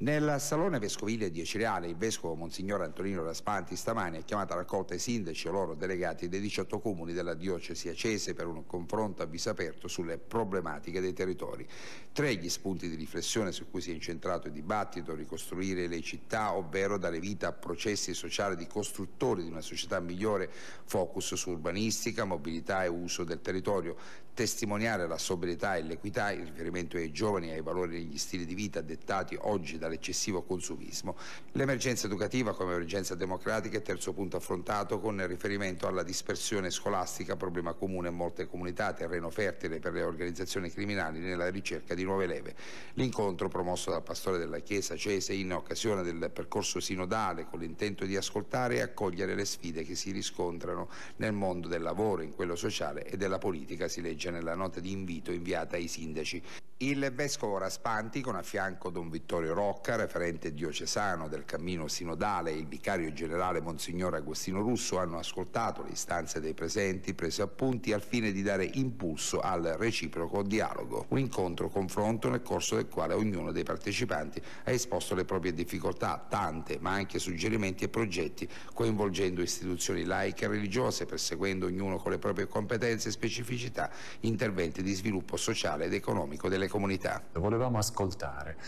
Nel Salone Vescovile di Cireale, il Vescovo Monsignor Antonino Raspanti stamani ha chiamato a raccolta i sindaci o loro delegati dei 18 comuni della diocesi acese per un confronto a viso aperto sulle problematiche dei territori. Tre gli spunti di riflessione su cui si è incentrato il dibattito, ricostruire le città, ovvero dare vita a processi sociali di costruttori di una società migliore, focus su urbanistica, mobilità e uso del territorio, testimoniare la sobrietà e l'equità, in riferimento ai giovani e ai valori degli stili di vita dettati oggi da dall'eccessivo consumismo. L'emergenza educativa come emergenza democratica è terzo punto affrontato con riferimento alla dispersione scolastica, problema comune in molte comunità, terreno fertile per le organizzazioni criminali nella ricerca di nuove leve. L'incontro promosso dal pastore della Chiesa Cese in occasione del percorso sinodale con l'intento di ascoltare e accogliere le sfide che si riscontrano nel mondo del lavoro, in quello sociale e della politica, si legge nella nota di invito inviata ai sindaci. Il vescovo Raspanti, con a fianco don Vittorio Rocca, referente diocesano del cammino sinodale, e il vicario generale Monsignor Agostino Russo hanno ascoltato le istanze dei presenti, preso appunti al fine di dare impulso al reciproco dialogo. Un incontro-confronto nel corso del quale ognuno dei partecipanti ha esposto le proprie difficoltà, tante, ma anche suggerimenti e progetti, coinvolgendo istituzioni laiche e religiose, perseguendo ognuno con le proprie competenze e specificità interventi di sviluppo sociale ed economico delle le comunità. Volevamo ascoltare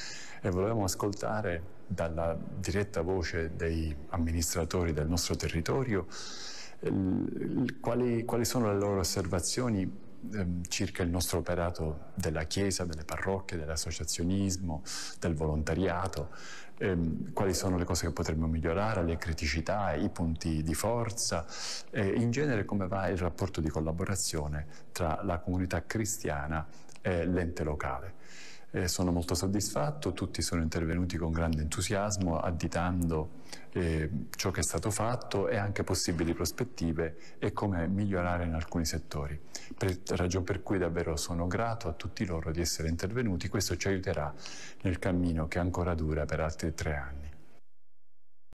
e volevamo ascoltare dalla diretta voce dei amministratori del nostro territorio quali, quali sono le loro osservazioni ehm, circa il nostro operato della Chiesa, delle parrocchie, dell'associazionismo, del volontariato, ehm, quali sono le cose che potremmo migliorare, le criticità, i punti di forza, e in genere come va il rapporto di collaborazione tra la comunità cristiana eh, l'ente locale. Eh, sono molto soddisfatto, tutti sono intervenuti con grande entusiasmo additando eh, ciò che è stato fatto e anche possibili prospettive e come migliorare in alcuni settori. Per, ragion per cui davvero sono grato a tutti loro di essere intervenuti, questo ci aiuterà nel cammino che ancora dura per altri tre anni.